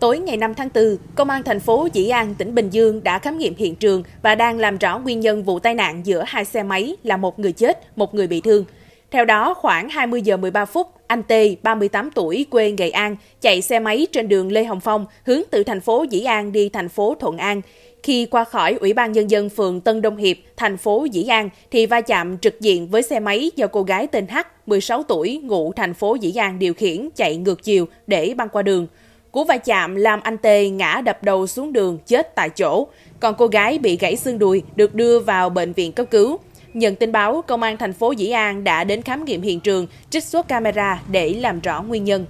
Tối ngày 5 tháng 4, Công an thành phố Dĩ An, tỉnh Bình Dương đã khám nghiệm hiện trường và đang làm rõ nguyên nhân vụ tai nạn giữa hai xe máy là một người chết, một người bị thương. Theo đó, khoảng 20 giờ 13 phút, anh T, 38 tuổi, quê Nghệ An, chạy xe máy trên đường Lê Hồng Phong, hướng từ thành phố Dĩ An đi thành phố Thuận An. Khi qua khỏi Ủy ban Nhân dân phường Tân Đông Hiệp, thành phố Dĩ An, thì va chạm trực diện với xe máy do cô gái tên H, 16 tuổi, ngụ thành phố Dĩ An điều khiển chạy ngược chiều để băng qua đường. Cú va chạm làm anh Tê ngã đập đầu xuống đường chết tại chỗ, còn cô gái bị gãy xương đùi được đưa vào bệnh viện cấp cứu. Nhận tin báo, công an thành phố Dĩ An đã đến khám nghiệm hiện trường, trích xuất camera để làm rõ nguyên nhân.